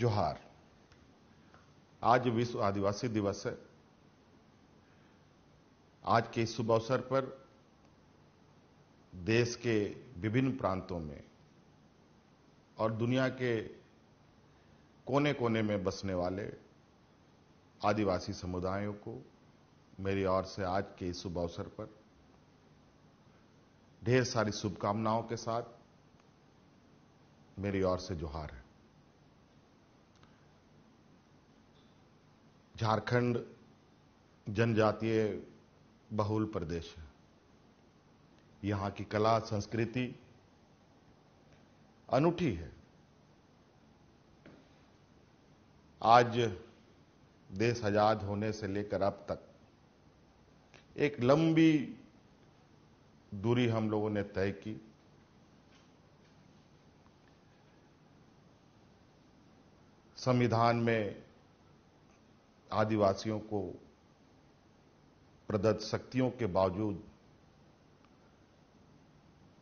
जोहार आज विश्व आदिवासी दिवस है आज के इस शुभ अवसर पर देश के विभिन्न प्रांतों में और दुनिया के कोने कोने में बसने वाले आदिवासी समुदायों को मेरी ओर से आज के इस शुभ अवसर पर ढेर सारी शुभकामनाओं के साथ मेरी ओर से जोहार है झारखंड जनजातीय बहुल प्रदेश है यहाँ की कला संस्कृति अनूठी है आज देश आजाद होने से लेकर अब तक एक लंबी दूरी हम लोगों ने तय की संविधान में आदिवासियों को प्रदत्त शक्तियों के बावजूद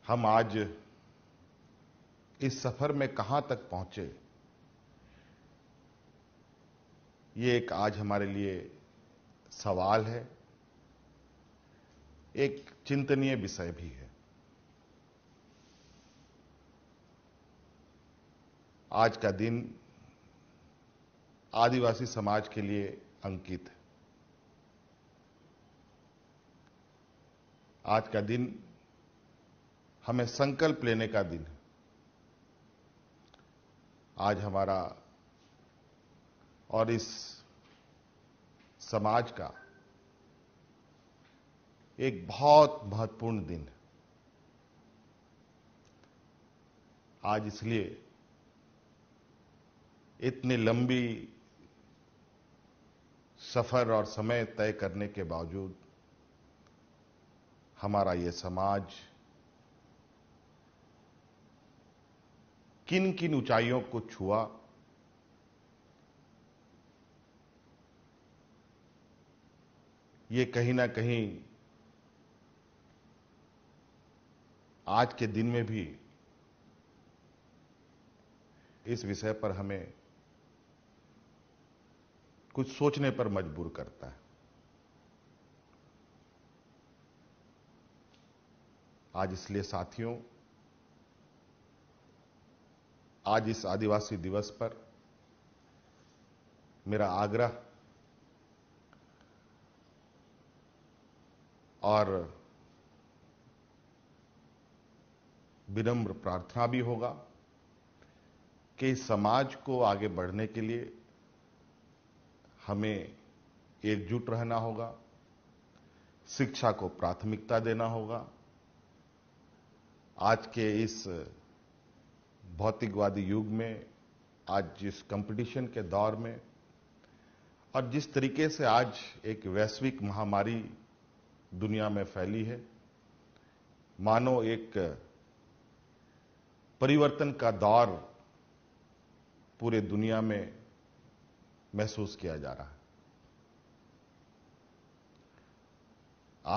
हम आज इस सफर में कहां तक पहुंचे ये एक आज हमारे लिए सवाल है एक चिंतनीय विषय भी है आज का दिन आदिवासी समाज के लिए अंकित है आज का दिन हमें संकल्प लेने का दिन है आज हमारा और इस समाज का एक बहुत महत्वपूर्ण दिन है आज इसलिए इतनी लंबी सफर और समय तय करने के बावजूद हमारा यह समाज किन किन ऊंचाइयों को छुआ ये कहीं ना कहीं आज के दिन में भी इस विषय पर हमें कुछ सोचने पर मजबूर करता है आज इसलिए साथियों आज इस आदिवासी दिवस पर मेरा आग्रह और विनम्र प्रार्थना भी होगा कि समाज को आगे बढ़ने के लिए हमें एकजुट रहना होगा शिक्षा को प्राथमिकता देना होगा आज के इस भौतिकवादी युग में आज जिस कंपटीशन के दौर में और जिस तरीके से आज एक वैश्विक महामारी दुनिया में फैली है मानो एक परिवर्तन का दौर पूरे दुनिया में महसूस किया जा रहा है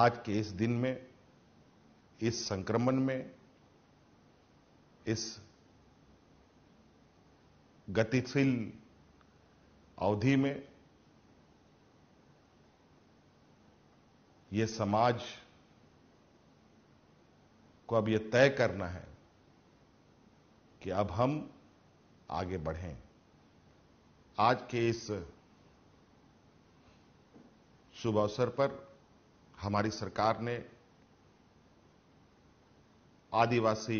आज के इस दिन में इस संक्रमण में इस गतिशील अवधि में यह समाज को अब यह तय करना है कि अब हम आगे बढ़ें आज के इस शुभ अवसर पर हमारी सरकार ने आदिवासी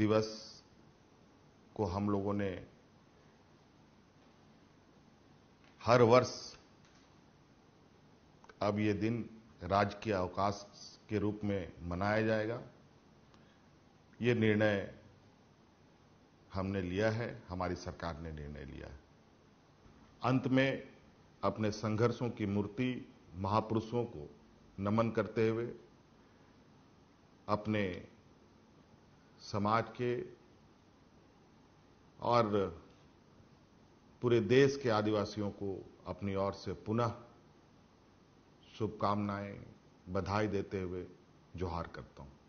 दिवस को हम लोगों ने हर वर्ष अब ये दिन राजकीय अवकाश के रूप में मनाया जाएगा ये निर्णय हमने लिया है हमारी सरकार ने निर्णय लिया है अंत में अपने संघर्षों की मूर्ति महापुरुषों को नमन करते हुए अपने समाज के और पूरे देश के आदिवासियों को अपनी ओर से पुनः शुभकामनाएं बधाई देते हुए जोहार करता हूं